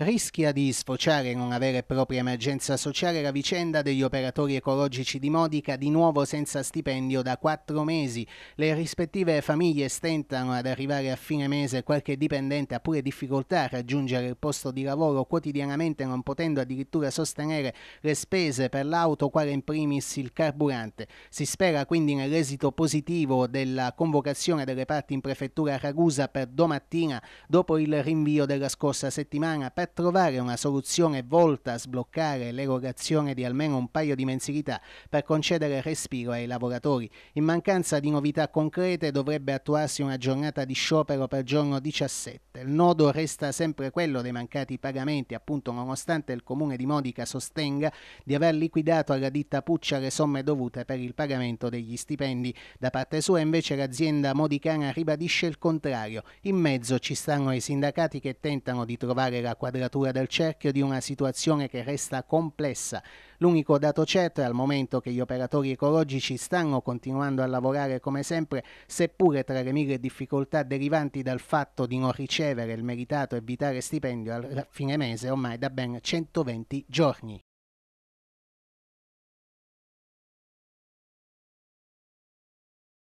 Rischia di sfociare in una vera e propria emergenza sociale la vicenda degli operatori ecologici di Modica di nuovo senza stipendio da quattro mesi. Le rispettive famiglie stentano ad arrivare a fine mese, qualche dipendente ha pure difficoltà a raggiungere il posto di lavoro quotidianamente non potendo addirittura sostenere le spese per l'auto, quale in primis il carburante. Si spera quindi nell'esito positivo della convocazione delle parti in prefettura a Ragusa per domattina dopo il rinvio della scorsa settimana per trovare una soluzione volta a sbloccare l'erogazione di almeno un paio di mensilità per concedere respiro ai lavoratori. In mancanza di novità concrete dovrebbe attuarsi una giornata di sciopero per giorno 17 parte. Il nodo resta sempre quello dei mancati pagamenti, appunto nonostante il comune di Modica sostenga di aver liquidato alla ditta Puccia le somme dovute per il pagamento degli stipendi. Da parte sua invece l'azienda modicana ribadisce il contrario. In mezzo ci stanno i sindacati che tentano di trovare la quadratura del cerchio di una situazione che resta complessa. L'unico dato certo è al momento che gli operatori ecologici stanno continuando a lavorare come sempre, seppure tra le mille difficoltà derivanti dal fatto di non ricevere ricevere il meritato e vitale stipendio a fine mese ormai da ben 120 giorni.